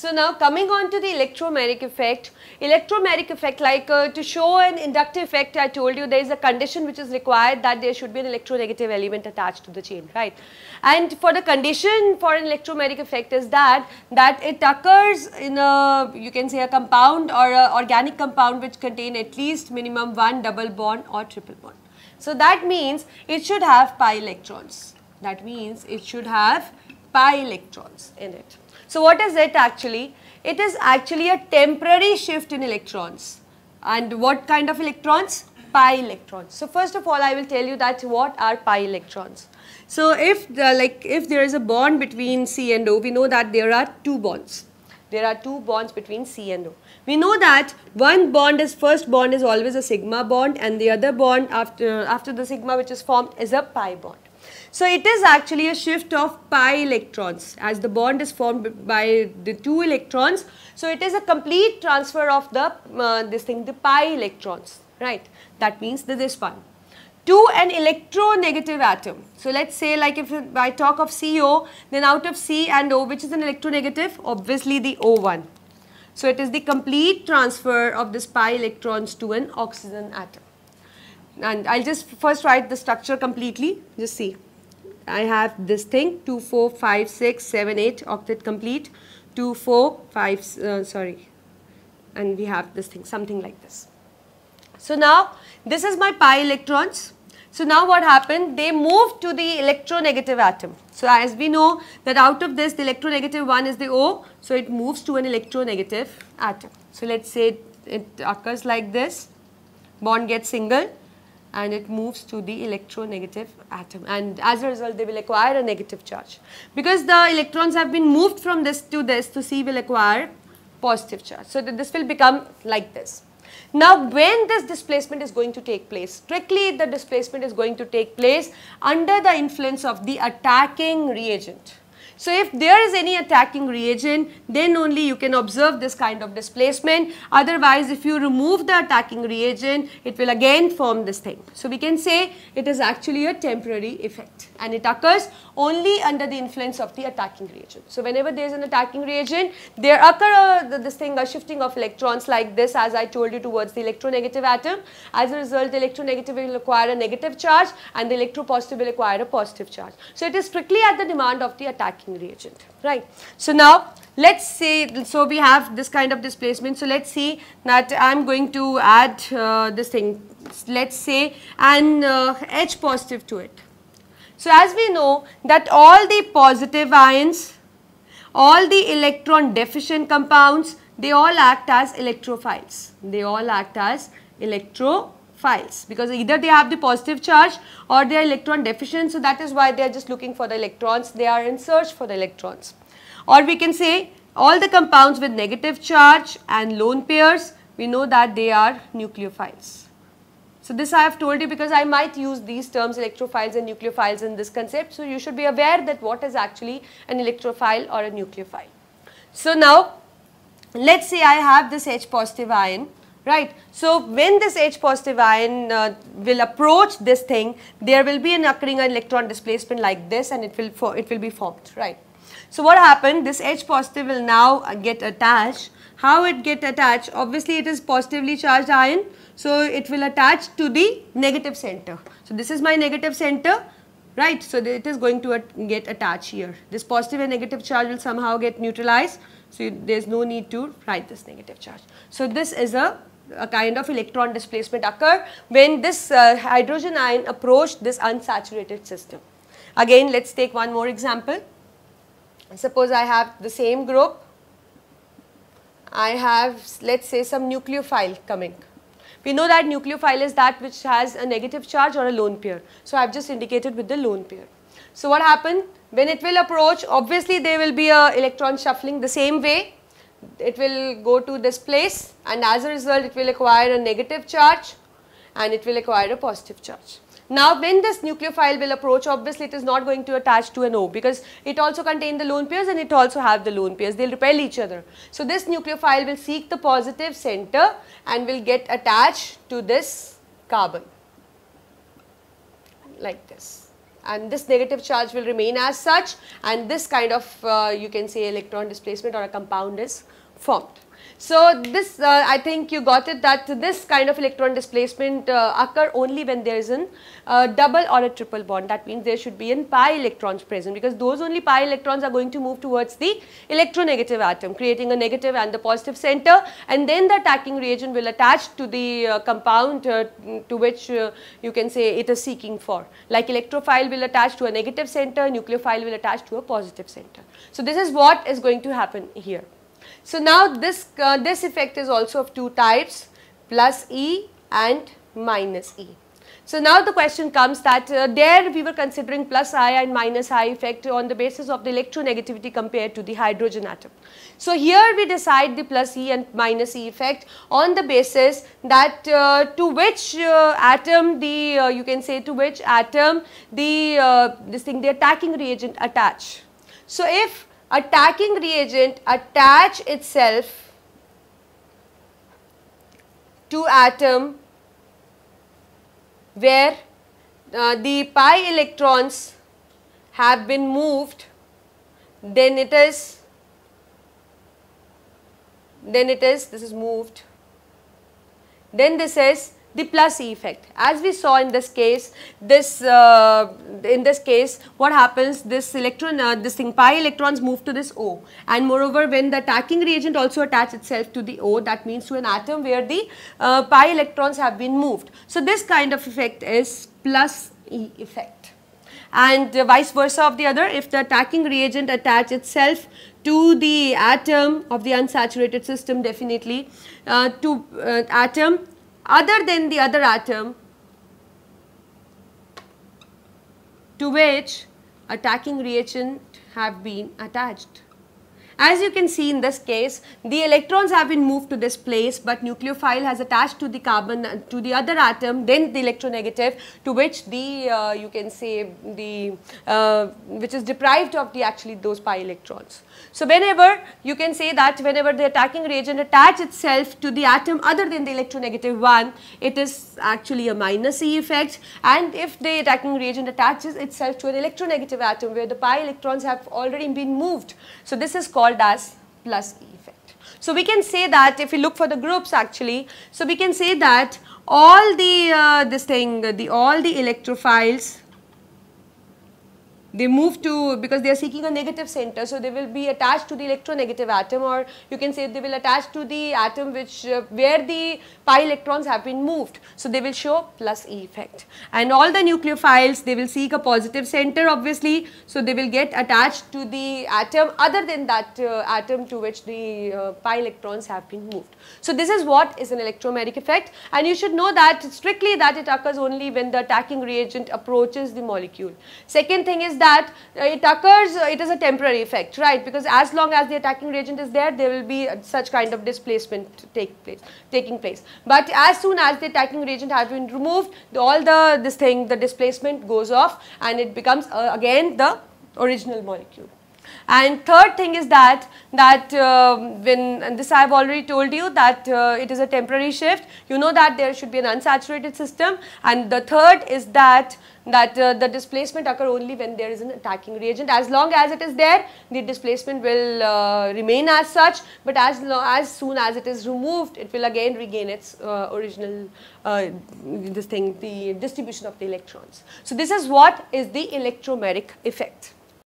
So now coming on to the electromagnetic effect, electromagnetic effect like uh, to show an inductive effect I told you there is a condition which is required that there should be an electronegative element attached to the chain right. And for the condition for an electromagnetic effect is that that it occurs in a you can say a compound or a organic compound which contain at least minimum one double bond or triple bond. So that means it should have pi electrons that means it should have pi electrons in it. So what is it actually? It is actually a temporary shift in electrons. And what kind of electrons? Pi electrons. So first of all, I will tell you that what are pi electrons. So if the, like if there is a bond between C and O, we know that there are two bonds. There are two bonds between C and O. We know that one bond is first bond is always a sigma bond and the other bond after after the sigma which is formed is a pi bond. So it is actually a shift of pi electrons as the bond is formed by the two electrons. So it is a complete transfer of the uh, this thing the pi electrons right that means the, this one to an electronegative atom. So let's say like if I talk of CO then out of C and O which is an electronegative obviously the O1. So it is the complete transfer of this pi electrons to an oxygen atom and I'll just first write the structure completely just see. I have this thing 2, 4, 5, 6, 7, 8 octet complete, 2, 4, 5, uh, sorry, and we have this thing, something like this. So now this is my pi electrons. So now what happened? They moved to the electronegative atom. So as we know that out of this the electronegative one is the O. So it moves to an electronegative atom. So let's say it, it occurs like this. Bond gets single and it moves to the electronegative atom and as a result they will acquire a negative charge. Because the electrons have been moved from this to this to C will acquire positive charge. So that this will become like this. Now when this displacement is going to take place? Strictly the displacement is going to take place under the influence of the attacking reagent. So if there is any attacking reagent, then only you can observe this kind of displacement. Otherwise, if you remove the attacking reagent, it will again form this thing. So we can say it is actually a temporary effect and it occurs only under the influence of the attacking reagent. So whenever there is an attacking reagent, there occur a, this thing, a shifting of electrons like this as I told you towards the electronegative atom. As a result, the electronegative will acquire a negative charge and the electropositive will acquire a positive charge. So it is strictly at the demand of the attacking reactionary right? So now let's say, so we have this kind of displacement. So let's see that I'm going to add uh, this thing, let's say an uh, H positive to it. So as we know that all the positive ions, all the electron deficient compounds, they all act as electrophiles. They all act as electrophiles files because either they have the positive charge or they are electron deficient. So, that is why they are just looking for the electrons. They are in search for the electrons. Or we can say all the compounds with negative charge and lone pairs, we know that they are nucleophiles. So this I have told you because I might use these terms electrophiles and nucleophiles in this concept. So you should be aware that what is actually an electrophile or a nucleophile. So now let's say I have this H positive ion right. So, when this H positive ion uh, will approach this thing, there will be an occurring an electron displacement like this and it will, it will be formed, right. So, what happened? This H positive will now uh, get attached. How it get attached? Obviously, it is positively charged ion. So, it will attach to the negative center. So, this is my negative center right. So, it is going to get attached here. This positive and negative charge will somehow get neutralized. So, there is no need to write this negative charge. So, this is a a kind of electron displacement occur when this uh, hydrogen ion approached this unsaturated system. Again, let us take one more example. Suppose I have the same group, I have let us say some nucleophile coming. We know that nucleophile is that which has a negative charge or a lone pair. So, I have just indicated with the lone pair. So, what happened? When it will approach, obviously there will be a electron shuffling the same way it will go to this place and as a result it will acquire a negative charge and it will acquire a positive charge. Now when this nucleophile will approach obviously it is not going to attach to an O because it also contain the lone pairs and it also have the lone pairs they will repel each other. So this nucleophile will seek the positive center and will get attached to this carbon like this and this negative charge will remain as such and this kind of uh, you can say electron displacement or a compound is formed. So this, uh, I think you got it that this kind of electron displacement uh, occur only when there is a uh, double or a triple bond. That means there should be in pi electrons present because those only pi electrons are going to move towards the electronegative atom, creating a negative and the positive center. And then the attacking reagent will attach to the uh, compound uh, to which uh, you can say it is seeking for. Like electrophile will attach to a negative center, nucleophile will attach to a positive center. So this is what is going to happen here. So now this, uh, this effect is also of two types plus E and minus E. So now the question comes that uh, there we were considering plus I and minus I effect on the basis of the electronegativity compared to the hydrogen atom. So here we decide the plus E and minus E effect on the basis that uh, to which uh, atom the uh, you can say to which atom the uh, this thing the attacking reagent attach. So if attacking reagent attach itself to atom where uh, the pi electrons have been moved then it is then it is this is moved then this is the plus E effect. As we saw in this case, this uh, in this case, what happens? This electron, uh, this thing pi electrons move to this O, and moreover, when the attacking reagent also attaches itself to the O, that means to an atom where the uh, pi electrons have been moved. So this kind of effect is plus E effect and uh, vice versa of the other if the attacking reagent attach itself to the atom of the unsaturated system definitely uh, to uh, atom other than the other atom to which attacking reagent have been attached. As you can see in this case, the electrons have been moved to this place but nucleophile has attached to the carbon to the other atom then the electronegative to which the uh, you can say the uh, which is deprived of the actually those pi electrons. So whenever you can say that whenever the attacking reagent attaches itself to the atom other than the electronegative one it is actually a minus E effect and if the attacking reagent attaches itself to an electronegative atom where the pi electrons have already been moved. So this is called called as plus E effect. So we can say that if we look for the groups actually, so we can say that all the uh, this thing, the all the electrophiles they move to because they are seeking a negative center so they will be attached to the electronegative atom or you can say they will attach to the atom which uh, where the pi electrons have been moved so they will show plus e effect and all the nucleophiles they will seek a positive center obviously so they will get attached to the atom other than that uh, atom to which the uh, pi electrons have been moved so this is what is an electromagnetic effect and you should know that strictly that it occurs only when the attacking reagent approaches the molecule second thing is that that it uh, occurs, uh, it is a temporary effect, right? Because as long as the attacking reagent is there, there will be such kind of displacement take place, taking place. But as soon as the attacking reagent has been removed, all the this thing, the displacement goes off and it becomes uh, again the original molecule. And third thing is that, that uh, when, this I have already told you that uh, it is a temporary shift, you know that there should be an unsaturated system and the third is that that uh, the displacement occur only when there is an attacking reagent. As long as it is there, the displacement will uh, remain as such, but as, as soon as it is removed, it will again regain its uh, original, uh, this thing, the distribution of the electrons. So, this is what is the electromeric effect.